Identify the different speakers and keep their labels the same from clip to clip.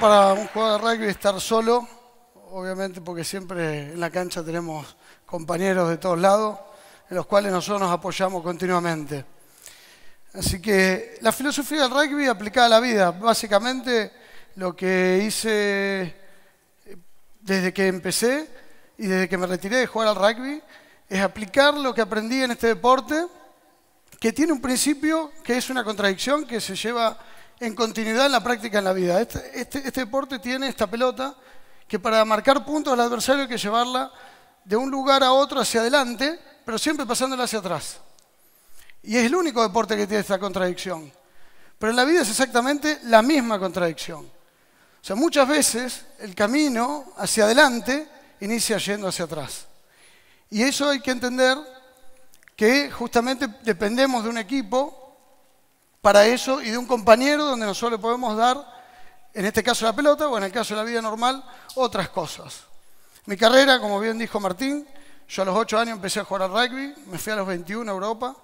Speaker 1: para un jugador de rugby estar solo, obviamente porque siempre en la cancha tenemos compañeros de todos lados, en los cuales nosotros nos apoyamos continuamente. Así que la filosofía del rugby aplicada a la vida, básicamente lo que hice eh, desde que empecé y desde que me retiré de jugar al rugby, es aplicar lo que aprendí en este deporte, que tiene un principio que es una contradicción que se lleva en continuidad en la práctica en la vida. Este, este, este, deporte tiene esta pelota que para marcar puntos al adversario hay que llevarla de un lugar a otro hacia adelante, pero siempre pasándola hacia atrás. Y es el único deporte que tiene esta contradicción. Pero en la vida es exactamente la misma contradicción. O sea, muchas veces el camino hacia adelante inicia yendo hacia atrás. Y eso hay que entender que justamente dependemos de un equipo para eso y de un compañero donde nosotros le podemos dar, en este caso la pelota o en el caso de la vida normal, otras cosas. Mi carrera, como bien dijo Martín, yo a los 8 años empecé a jugar al rugby, me fui a los 21 a Europa,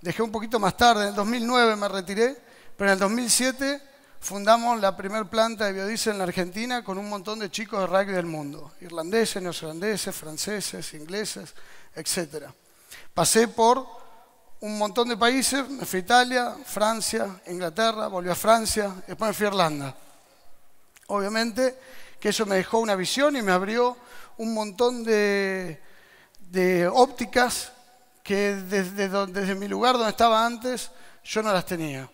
Speaker 1: dejé un poquito más tarde, en el 2009 me retiré, pero en el 2007 fundamos la primera planta de biodiesel en la Argentina con un montón de chicos de rugby del mundo, irlandeses, neozelandeses, franceses, ingleses, etc. Pasé por un montón de países, me fui Italia, Francia, Inglaterra, volví a Francia, después me fui a Irlanda. Obviamente que eso me dejó una visión y me abrió un montón de, ópticas que desde, desde mi lugar donde estaba antes yo no las tenía.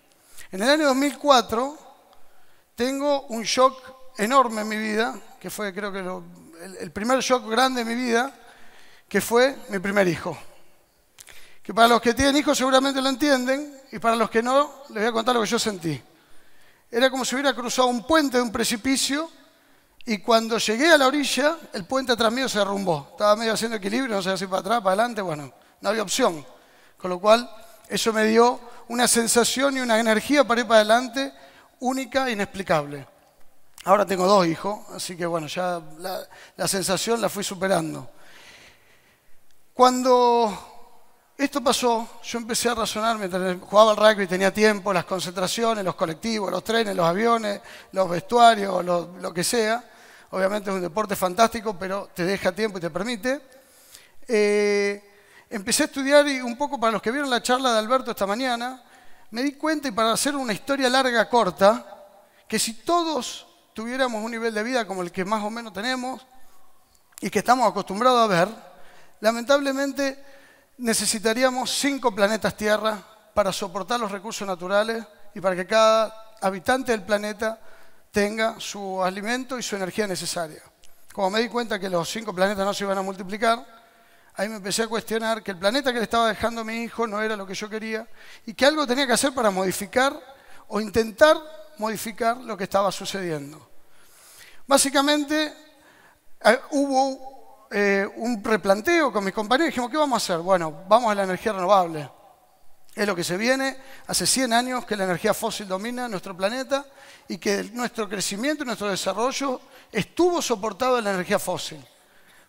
Speaker 1: En el año 2004 tengo un shock enorme en mi vida, que fue creo que el, el primer shock grande de mi vida, que fue mi primer hijo que para los que tienen hijos seguramente lo entienden, y para los que no, les voy a contar lo que yo sentí. Era como si hubiera cruzado un puente de un precipicio, y cuando llegué a la orilla, el puente atrás mío se derrumbó. Estaba medio haciendo equilibrio, no sé si para atrás, para adelante, bueno, no había opción. Con lo cual, eso me dio una sensación y una energía para ir para adelante única e inexplicable. Ahora tengo dos hijos, así que bueno, ya la, la sensación la fui superando. Cuando esto pasó, yo empecé a razonar mientras jugaba al rugby, tenía tiempo, las concentraciones, los colectivos, los trenes, los aviones, los vestuarios, lo, que sea. Obviamente es un deporte fantástico, pero te deja tiempo y te permite. Eh, empecé a estudiar y un poco para los que vieron la charla de Alberto esta mañana, me di cuenta, y para hacer una historia larga, corta, que si todos tuviéramos un nivel de vida como el que más o menos tenemos y que estamos acostumbrados a ver, lamentablemente necesitaríamos cinco planetas Tierra para soportar los recursos naturales y para que cada habitante del planeta tenga su alimento y su energía necesaria. Como me di cuenta que los cinco planetas no se iban a multiplicar, ahí me empecé a cuestionar que el planeta que le estaba dejando a mi hijo no era lo que yo quería y que algo tenía que hacer para modificar o intentar modificar lo que estaba sucediendo. Básicamente, eh, hubo eh, un replanteo con mis compañeros y dijimos, ¿qué vamos a hacer? Bueno, vamos a la energía renovable. Es lo que se viene. Hace 100 años que la energía fósil domina nuestro planeta y que nuestro crecimiento y nuestro desarrollo estuvo soportado en la energía fósil.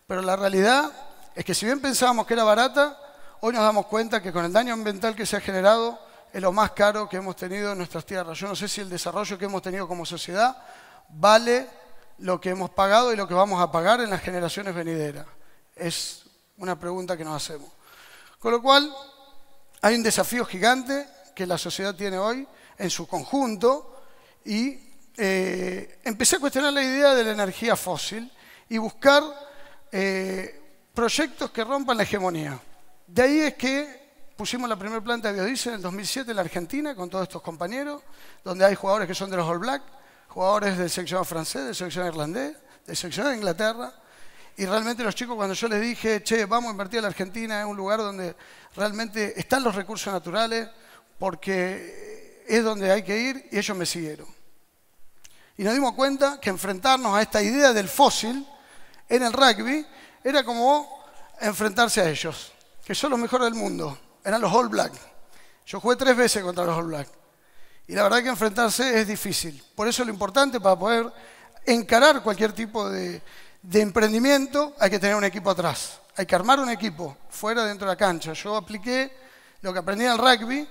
Speaker 1: Pero la realidad es que si bien pensábamos que era barata, hoy nos damos cuenta que con el daño ambiental que se ha generado es lo más caro que hemos tenido en nuestras tierras. Yo no sé si el desarrollo que hemos tenido como sociedad vale lo que hemos pagado y lo que vamos a pagar en las generaciones venideras? Es una pregunta que nos hacemos. Con lo cual, hay un desafío gigante que la sociedad tiene hoy en su conjunto y eh, empecé a cuestionar la idea de la energía fósil y buscar eh, proyectos que rompan la hegemonía. De ahí es que pusimos la primera planta de biodiesel en el 2007 en la Argentina con todos estos compañeros, donde hay jugadores que son de los All Black jugadores del seleccionado francés, del seleccionado irlandés, del seleccionado de Inglaterra. Y realmente los chicos cuando yo les dije, che, vamos a invertir a la Argentina, es un lugar donde realmente están los recursos naturales, porque es donde hay que ir, y ellos me siguieron. Y nos dimos cuenta que enfrentarnos a esta idea del fósil en el rugby era como enfrentarse a ellos, que son los mejores del mundo, eran los All Black. Yo jugué tres veces contra los All Blacks. Y la verdad que enfrentarse es difícil. Por eso lo importante para poder encarar cualquier tipo de, emprendimiento hay que tener un equipo atrás. Hay que armar un equipo fuera, dentro de la cancha. Yo apliqué lo que aprendí al rugby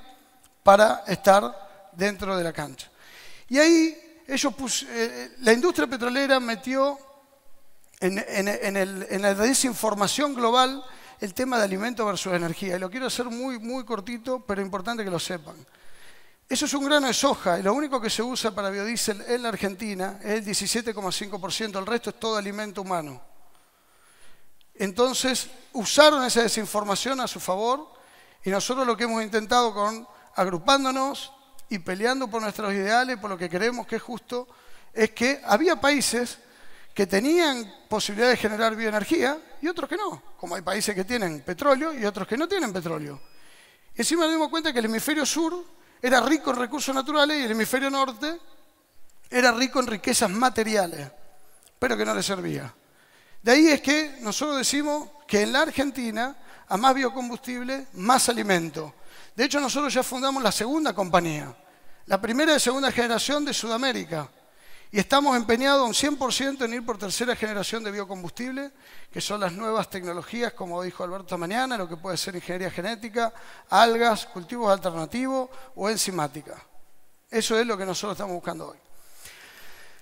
Speaker 1: para estar dentro de la cancha. Y ahí ellos eh, eh, la industria petrolera metió en, la desinformación global el tema de alimento versus energía. Y lo quiero hacer muy, muy cortito, pero importante que lo sepan. Eso es un grano de soja y lo único que se usa para biodiesel en la Argentina es el 17,5%, el resto es todo alimento humano. Entonces, usaron esa desinformación a su favor y nosotros lo que hemos intentado con agrupándonos y peleando por nuestros ideales, por lo que creemos que es justo, es que había países que tenían posibilidad de generar bioenergía y otros que no, como hay países que tienen petróleo y otros que no tienen petróleo. Encima nos dimos cuenta que el hemisferio sur era rico en recursos naturales y el hemisferio norte era rico en riquezas materiales, pero que no le servía. De ahí es que nosotros decimos que en la Argentina, a más biocombustible, más alimento. De hecho, nosotros ya fundamos la segunda compañía, la primera de segunda generación de Sudamérica. Y estamos empeñados un 100% en ir por tercera generación de biocombustible, que son las nuevas tecnologías, como dijo Alberto mañana, lo que puede ser ingeniería genética, algas, cultivos alternativos o enzimática. Eso es lo que nosotros estamos buscando hoy.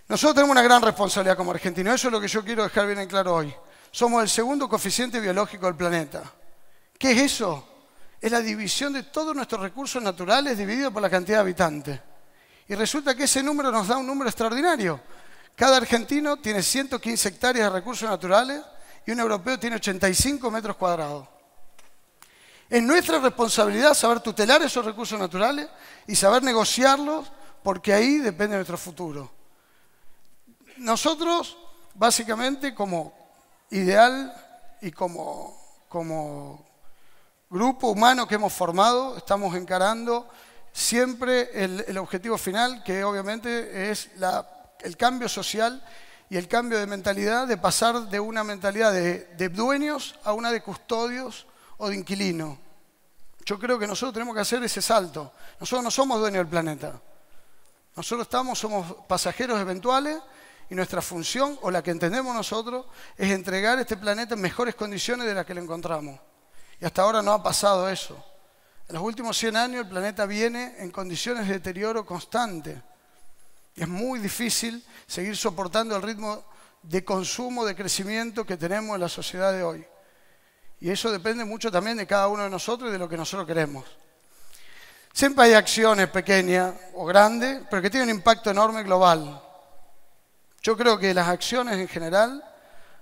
Speaker 1: Nosotros tenemos una gran responsabilidad como argentinos, eso es lo que yo quiero dejar bien en claro hoy. Somos el segundo coeficiente biológico del planeta. ¿Qué es eso? Es la división de todos nuestros recursos naturales dividido por la cantidad de habitantes. Y resulta que ese número nos da un número extraordinario. Cada argentino tiene 115 hectáreas de recursos naturales y un europeo tiene 85 metros cuadrados. Es nuestra responsabilidad saber tutelar esos recursos naturales y saber negociarlos porque ahí depende nuestro futuro. Nosotros, básicamente, como ideal y como, como grupo humano que hemos formado, estamos encarando siempre el, objetivo final, que obviamente es el cambio social y el cambio de mentalidad, de pasar de una mentalidad de, dueños a una de custodios o de inquilino. Yo creo que nosotros tenemos que hacer ese salto. Nosotros no somos dueños del planeta. Nosotros estamos, somos pasajeros eventuales y nuestra función, o la que entendemos nosotros, es entregar este planeta en mejores condiciones de las que lo encontramos. Y hasta ahora no ha pasado eso. En los últimos 100 años el planeta viene en condiciones de deterioro constante. Y es muy difícil seguir soportando el ritmo de consumo, de crecimiento que tenemos en la sociedad de hoy. Y eso depende mucho también de cada uno de nosotros y de lo que nosotros queremos. Siempre hay acciones pequeñas o grandes, pero que tienen un impacto enorme global. Yo creo que las acciones en general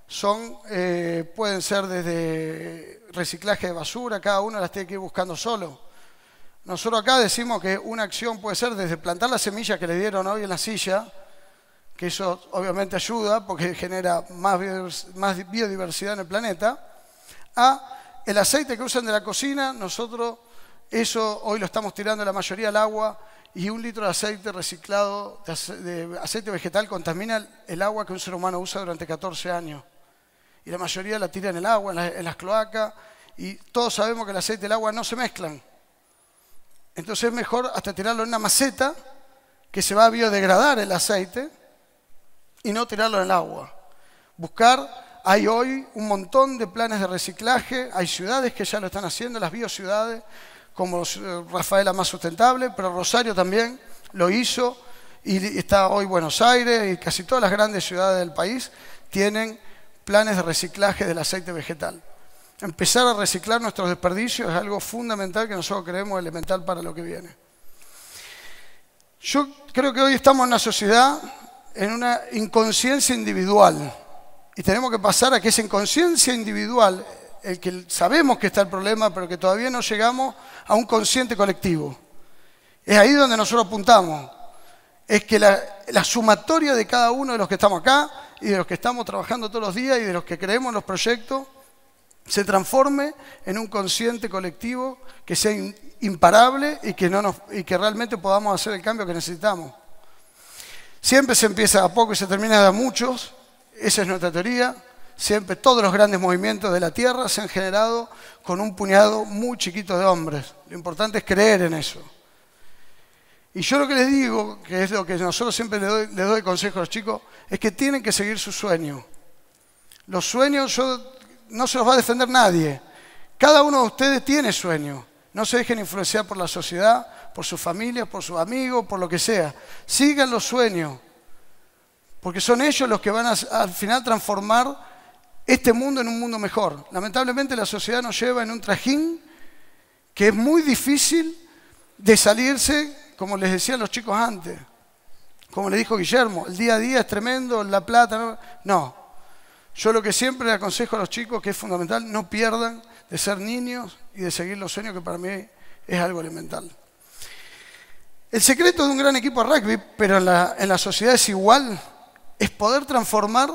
Speaker 1: son, eh, pueden ser desde reciclaje de basura, cada uno las tiene que ir buscando solo. Nosotros acá decimos que una acción puede ser desde plantar las semillas que le dieron hoy en la silla, que eso obviamente ayuda porque genera más biodiversidad en el planeta, a el aceite que usan de la cocina, nosotros eso hoy lo estamos tirando la mayoría al agua y un litro de aceite reciclado, de aceite vegetal, contamina el agua que un ser humano usa durante 14 años y la mayoría la tiran en el agua, en, las cloacas, y todos sabemos que el aceite y el agua no se mezclan. Entonces es mejor hasta tirarlo en una maceta que se va a biodegradar el aceite y no tirarlo en el agua. Buscar, hay hoy un montón de planes de reciclaje, hay ciudades que ya lo están haciendo, las biociudades, como eh, Rafaela Más Sustentable, pero Rosario también lo hizo y está hoy Buenos Aires y casi todas las grandes ciudades del país tienen planes de reciclaje del aceite vegetal. Empezar a reciclar nuestros desperdicios es algo fundamental que nosotros creemos elemental para lo que viene. Yo creo que hoy estamos en una sociedad en una inconsciencia individual y tenemos que pasar a que esa inconsciencia individual, el que sabemos que está el problema, pero que todavía no llegamos a un consciente colectivo. Es ahí donde nosotros apuntamos. Es que la, la sumatoria de cada uno de los que estamos acá y de los que estamos trabajando todos los días y de los que creemos en los proyectos, se transforme en un consciente colectivo que sea imparable y que, no y que realmente podamos hacer el cambio que necesitamos. Siempre se empieza a poco y se termina a muchos, esa es nuestra teoría. Siempre todos los grandes movimientos de la Tierra se han generado con un puñado muy chiquito de hombres. Lo importante es creer en eso. Y yo lo que les digo, que es lo que nosotros siempre les doy, les consejo a los chicos, es que tienen que seguir su sueño. Los sueños no se los va a defender nadie. Cada uno de ustedes tiene sueño. No se dejen influenciar por la sociedad, por sus familias, por sus amigos, por lo que sea. Sigan los sueños, porque son ellos los que van a, al final transformar este mundo en un mundo mejor. Lamentablemente la sociedad nos lleva en un trajín que es muy difícil de salirse como les decían los chicos antes, como le dijo Guillermo, el día a día es tremendo, la plata, no. Yo lo que siempre le aconsejo a los chicos que es fundamental, no pierdan de ser niños y de seguir los sueños que para mí es algo elemental. El secreto de un gran equipo de rugby, pero en la, en la sociedad es igual, es poder transformar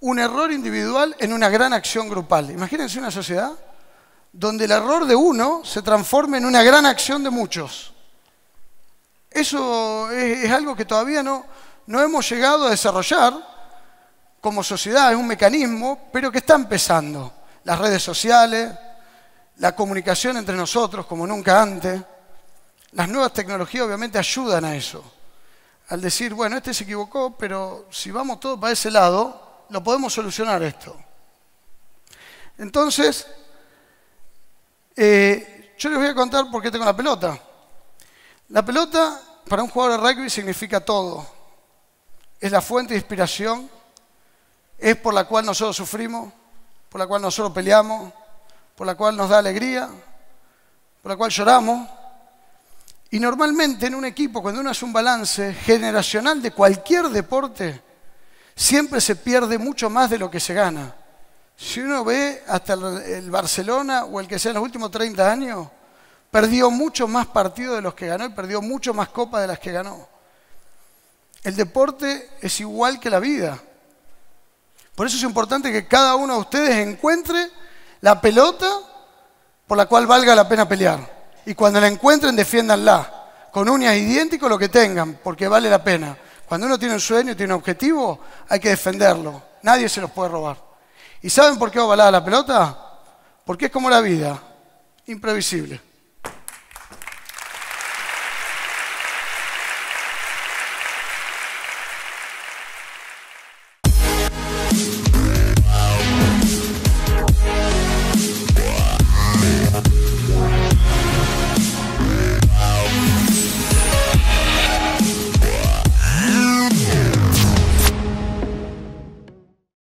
Speaker 1: un error individual en una gran acción grupal. Imagínense una sociedad donde el error de uno se transforme en una gran acción de muchos. Eso es, algo que todavía no, no hemos llegado a desarrollar como sociedad, es un mecanismo, pero que está empezando. Las redes sociales, la comunicación entre nosotros como nunca antes, las nuevas tecnologías obviamente ayudan a eso. Al decir, bueno, este se equivocó, pero si vamos todos para ese lado, lo podemos solucionar esto. Entonces, eh, yo les voy a contar por qué tengo la pelota. La pelota para un jugador de rugby significa todo. Es la fuente de inspiración, es por la cual nosotros sufrimos, por la cual nosotros peleamos, por la cual nos da alegría, por la cual lloramos. Y normalmente en un equipo, cuando uno hace un balance generacional de cualquier deporte, siempre se pierde mucho más de lo que se gana. Si uno ve hasta el Barcelona o el que sea en los últimos 30 años, Perdió mucho más partidos de los que ganó y perdió mucho más copas de las que ganó. El deporte es igual que la vida. Por eso es importante que cada uno de ustedes encuentre la pelota por la cual valga la pena pelear. Y cuando la encuentren, defiéndanla, con uñas y dientes lo que tengan, porque vale la pena. Cuando uno tiene un sueño, tiene un objetivo, hay que defenderlo. Nadie se los puede robar. ¿Y saben por qué va ovalada la pelota? Porque es como la vida, imprevisible.